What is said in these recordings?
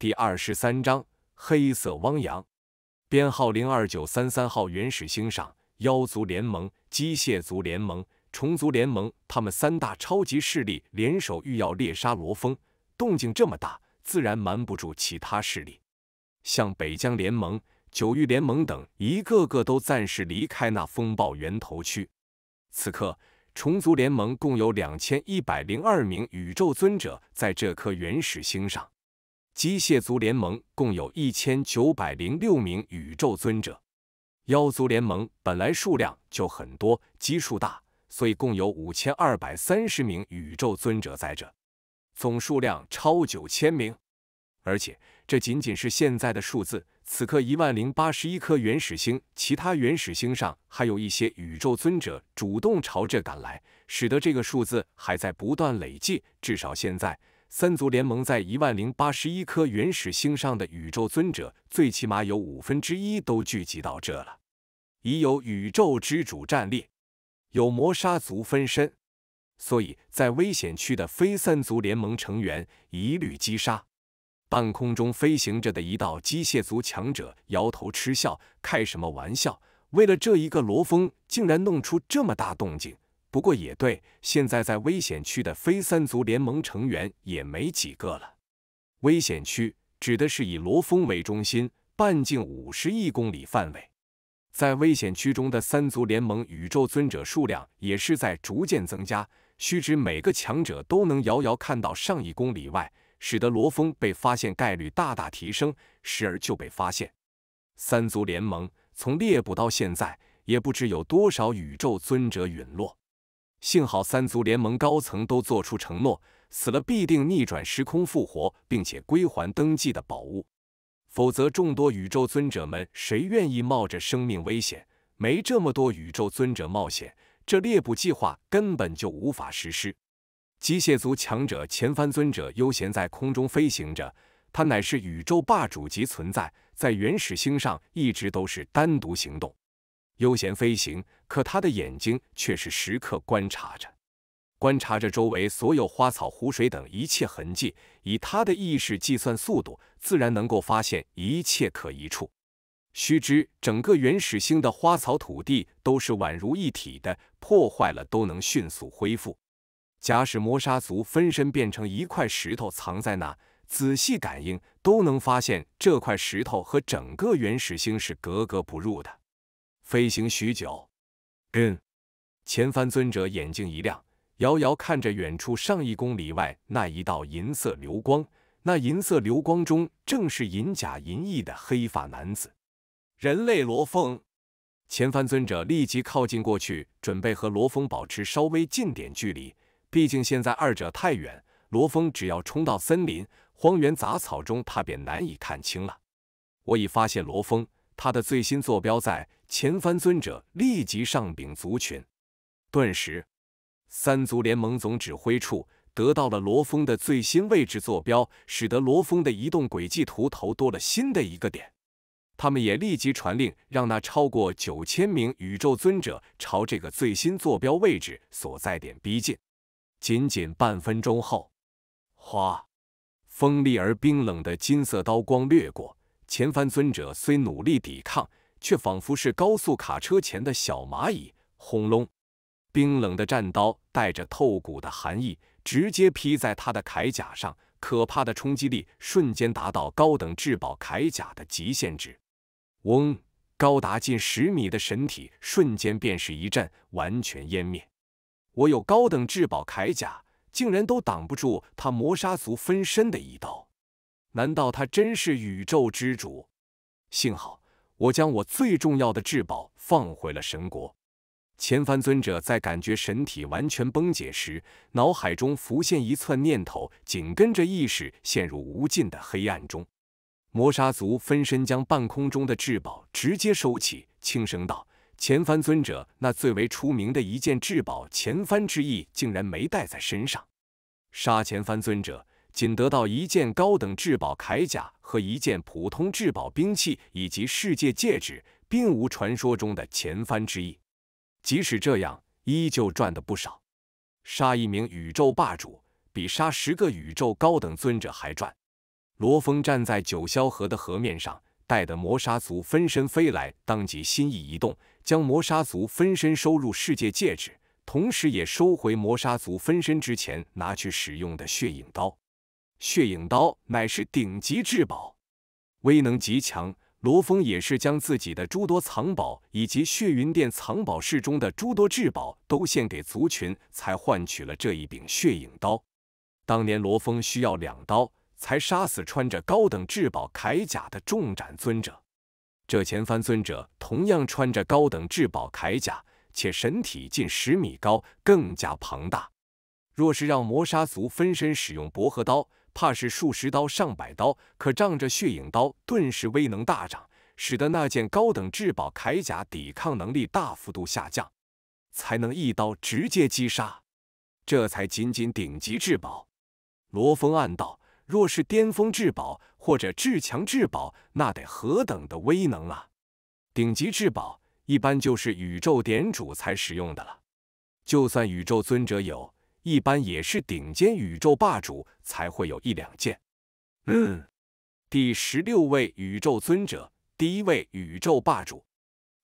第二十三章黑色汪洋，编号零二九三三号原始星上，妖族联盟、机械族联盟、虫族联盟，他们三大超级势力联手，欲要猎杀罗峰。动静这么大，自然瞒不住其他势力。像北疆联盟、九域联盟等，一个个都暂时离开那风暴源头区。此刻，虫族联盟共有两千一百零二名宇宙尊者在这颗原始星上。机械族联盟共有一千九百零六名宇宙尊者，妖族联盟本来数量就很多，基数大，所以共有五千二百三十名宇宙尊者在这，总数量超九千名。而且这仅仅是现在的数字，此刻一万零八十一颗原始星，其他原始星上还有一些宇宙尊者主动朝这赶来，使得这个数字还在不断累计。至少现在。三族联盟在一万零八十一颗原始星上的宇宙尊者，最起码有五分之一都聚集到这了。已有宇宙之主战列，有魔杀族分身，所以在危险区的非三族联盟成员一律击杀。半空中飞行着的一道机械族强者摇头嗤笑：“开什么玩笑？为了这一个罗峰，竟然弄出这么大动静！”不过也对，现在在危险区的非三族联盟成员也没几个了。危险区指的是以罗峰为中心，半径五十亿公里范围。在危险区中的三族联盟宇宙尊者数量也是在逐渐增加。须知每个强者都能遥遥看到上亿公里外，使得罗峰被发现概率大大提升，时而就被发现。三族联盟从猎捕到现在，也不知有多少宇宙尊者陨落。幸好三族联盟高层都做出承诺，死了必定逆转时空复活，并且归还登记的宝物，否则众多宇宙尊者们谁愿意冒着生命危险？没这么多宇宙尊者冒险，这猎捕计划根本就无法实施。机械族强者前番尊者悠闲在空中飞行着，他乃是宇宙霸主级存在，在原始星上一直都是单独行动。悠闲飞行，可他的眼睛却是时刻观察着，观察着周围所有花草、湖水等一切痕迹。以他的意识计算速度，自然能够发现一切可疑处。须知，整个原始星的花草、土地都是宛如一体的，破坏了都能迅速恢复。假使磨砂族分身变成一块石头藏在那，仔细感应都能发现这块石头和整个原始星是格格不入的。飞行许久，嗯，前番尊者眼睛一亮，遥遥看着远处上一公里外那一道银色流光。那银色流光中，正是银甲银翼的黑发男子——人类罗峰。前番尊者立即靠近过去，准备和罗峰保持稍微近点距离。毕竟现在二者太远，罗峰只要冲到森林、荒原杂草中，他便难以看清了。我已发现罗峰。他的最新坐标在，前番尊者立即上禀族群。顿时，三族联盟总指挥处得到了罗峰的最新位置坐标，使得罗峰的移动轨迹图头多了新的一个点。他们也立即传令，让那超过九千名宇宙尊者朝这个最新坐标位置所在点逼近。仅仅半分钟后，哗，锋利而冰冷的金色刀光掠过。前番尊者虽努力抵抗，却仿佛是高速卡车前的小蚂蚁。轰隆！冰冷的战刀带着透骨的寒意，直接劈在他的铠甲上。可怕的冲击力瞬间达到高等至宝铠甲的极限值。嗡！高达近十米的神体瞬间便是一阵完全湮灭。我有高等至宝铠甲，竟然都挡不住他魔砂族分身的一刀！难道他真是宇宙之主？幸好我将我最重要的至宝放回了神国。前番尊者在感觉神体完全崩解时，脑海中浮现一寸念头，紧跟着意识陷入无尽的黑暗中。魔杀族分身将半空中的至宝直接收起，轻声道：“前番尊者那最为出名的一件至宝——前番之翼，竟然没带在身上。”杀前番尊者。仅得到一件高等至宝铠甲和一件普通至宝兵器以及世界戒指，并无传说中的前番之意。即使这样，依旧赚得不少。杀一名宇宙霸主，比杀十个宇宙高等尊者还赚。罗峰站在九霄河的河面上，带的魔杀族分身飞来，当即心意一动，将魔杀族分身收入世界戒指，同时也收回魔杀族分身之前拿去使用的血影刀。血影刀乃是顶级至宝，威能极强。罗峰也是将自己的诸多藏宝以及血云殿藏宝室中的诸多至宝都献给族群，才换取了这一柄血影刀。当年罗峰需要两刀才杀死穿着高等至宝铠甲的重斩尊者，这前番尊者同样穿着高等至宝铠甲，且身体近十米高，更加庞大。若是让磨砂族分身使用薄荷刀，怕是数十刀、上百刀，可仗着血影刀，顿时威能大涨，使得那件高等至宝铠甲抵抗能力大幅度下降，才能一刀直接击杀。这才仅仅顶级至宝，罗峰暗道：若是巅峰至宝或者至强至宝，那得何等的威能啊！顶级至宝一般就是宇宙点主才使用的了，就算宇宙尊者有。一般也是顶尖宇宙霸主才会有一两件。嗯，第十六位宇宙尊者，第一位宇宙霸主。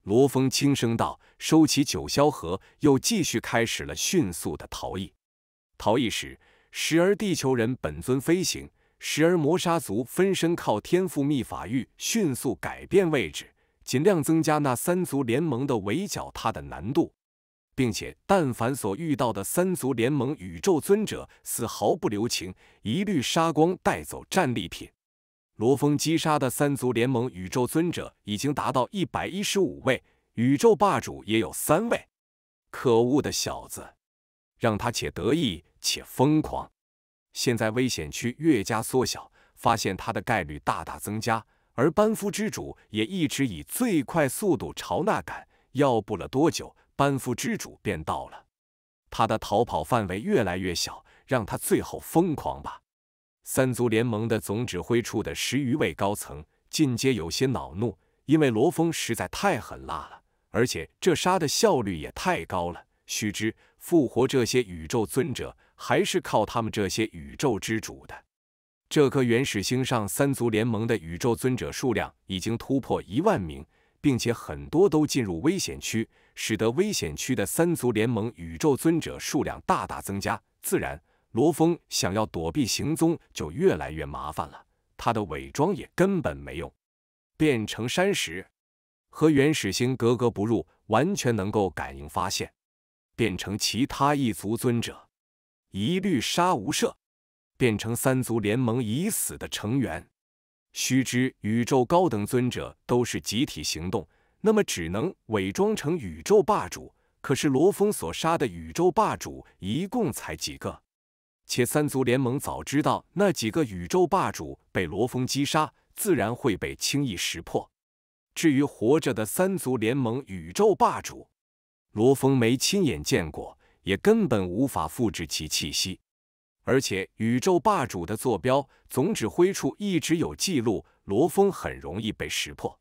罗峰轻声道，收起九霄盒，又继续开始了迅速的逃逸。逃逸时，时而地球人本尊飞行，时而魔杀族分身靠天赋秘法域迅速改变位置，尽量增加那三族联盟的围剿他的难度。并且，但凡所遇到的三足联盟宇宙尊者，丝毫不留情，一律杀光，带走战利品。罗峰击杀的三足联盟宇宙尊者已经达到一百一十五位，宇宙霸主也有三位。可恶的小子，让他且得意且疯狂。现在危险区越加缩小，发现他的概率大大增加。而班夫之主也一直以最快速度朝那赶，要不了多久。班副之主便到了，他的逃跑范围越来越小，让他最后疯狂吧。三足联盟的总指挥处的十余位高层尽皆有些恼怒，因为罗峰实在太狠辣了，而且这杀的效率也太高了。须知，复活这些宇宙尊者，还是靠他们这些宇宙之主的。这颗原始星上，三足联盟的宇宙尊者数量已经突破一万名。并且很多都进入危险区，使得危险区的三足联盟宇宙尊者数量大大增加。自然，罗峰想要躲避行踪就越来越麻烦了。他的伪装也根本没用，变成山石和原始星格格不入，完全能够感应发现。变成其他异族尊者，一律杀无赦。变成三足联盟已死的成员。须知宇宙高等尊者都是集体行动，那么只能伪装成宇宙霸主。可是罗峰所杀的宇宙霸主一共才几个？且三足联盟早知道那几个宇宙霸主被罗峰击杀，自然会被轻易识破。至于活着的三足联盟宇宙霸主，罗峰没亲眼见过，也根本无法复制其气息。而且宇宙霸主的坐标总指挥处一直有记录，罗峰很容易被识破。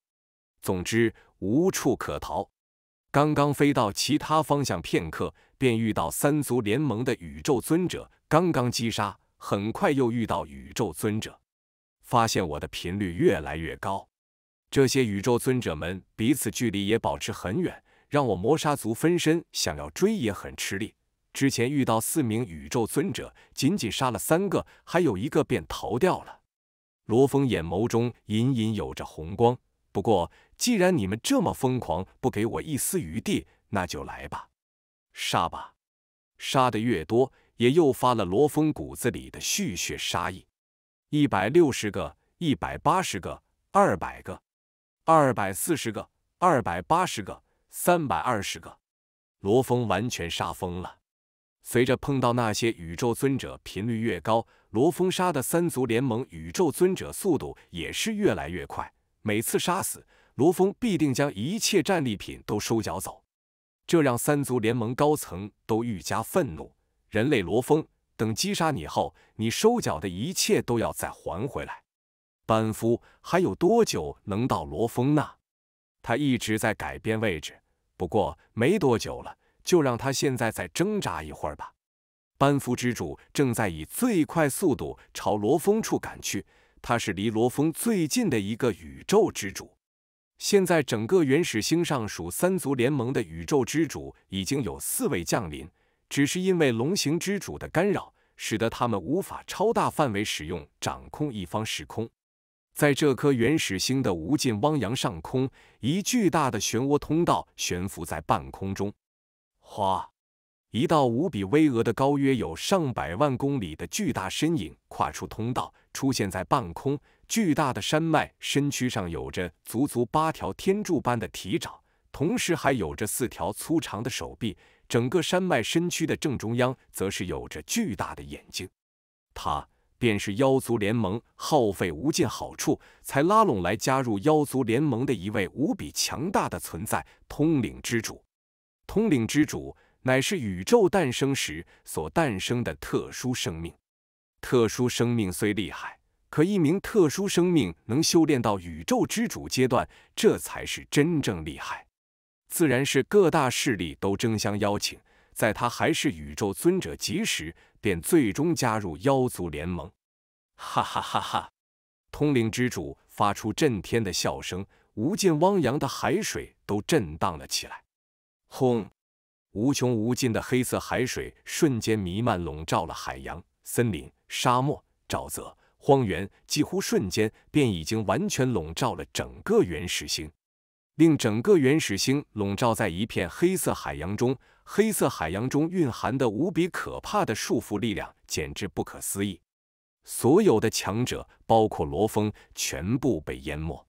总之无处可逃。刚刚飞到其他方向片刻，便遇到三族联盟的宇宙尊者，刚刚击杀，很快又遇到宇宙尊者，发现我的频率越来越高。这些宇宙尊者们彼此距离也保持很远，让我魔杀族分身想要追也很吃力。之前遇到四名宇宙尊者，仅仅杀了三个，还有一个便逃掉了。罗峰眼眸中隐隐有着红光。不过，既然你们这么疯狂，不给我一丝余地，那就来吧，杀吧！杀的越多，也诱发了罗峰骨子里的续血杀意。一百六十个，一百八十个，二百个，二百四十个，二百八十个，三百二十个。罗峰完全杀疯了。随着碰到那些宇宙尊者频率越高，罗峰杀的三足联盟宇宙尊者速度也是越来越快。每次杀死罗峰，必定将一切战利品都收缴走，这让三足联盟高层都愈加愤怒。人类罗峰，等击杀你后，你收缴的一切都要再还回来。班夫还有多久能到罗峰那？他一直在改变位置，不过没多久了。就让他现在再挣扎一会儿吧。班夫之主正在以最快速度朝罗峰处赶去。他是离罗峰最近的一个宇宙之主。现在，整个原始星上属三族联盟的宇宙之主已经有四位降临，只是因为龙形之主的干扰，使得他们无法超大范围使用掌控一方时空。在这颗原始星的无尽汪洋上空，一巨大的漩涡通道悬浮在半空中。哗！一道无比巍峨的、高约有上百万公里的巨大身影跨出通道，出现在半空。巨大的山脉身躯上有着足足八条天柱般的蹄爪，同时还有着四条粗长的手臂。整个山脉身躯的正中央，则是有着巨大的眼睛。它便是妖族联盟耗费无尽好处才拉拢来加入妖族联盟的一位无比强大的存在——通灵之主。通灵之主乃是宇宙诞生时所诞生的特殊生命，特殊生命虽厉害，可一名特殊生命能修炼到宇宙之主阶段，这才是真正厉害。自然是各大势力都争相邀请，在他还是宇宙尊者及时，便最终加入妖族联盟。哈哈哈哈！通灵之主发出震天的笑声，无尽汪洋的海水都震荡了起来。轰！无穷无尽的黑色海水瞬间弥漫，笼罩了海洋、森林、沙漠、沼泽、荒原，几乎瞬间便已经完全笼罩了整个原始星，令整个原始星笼罩在一片黑色海洋中。黑色海洋中蕴含的无比可怕的束缚力量，简直不可思议。所有的强者，包括罗峰，全部被淹没。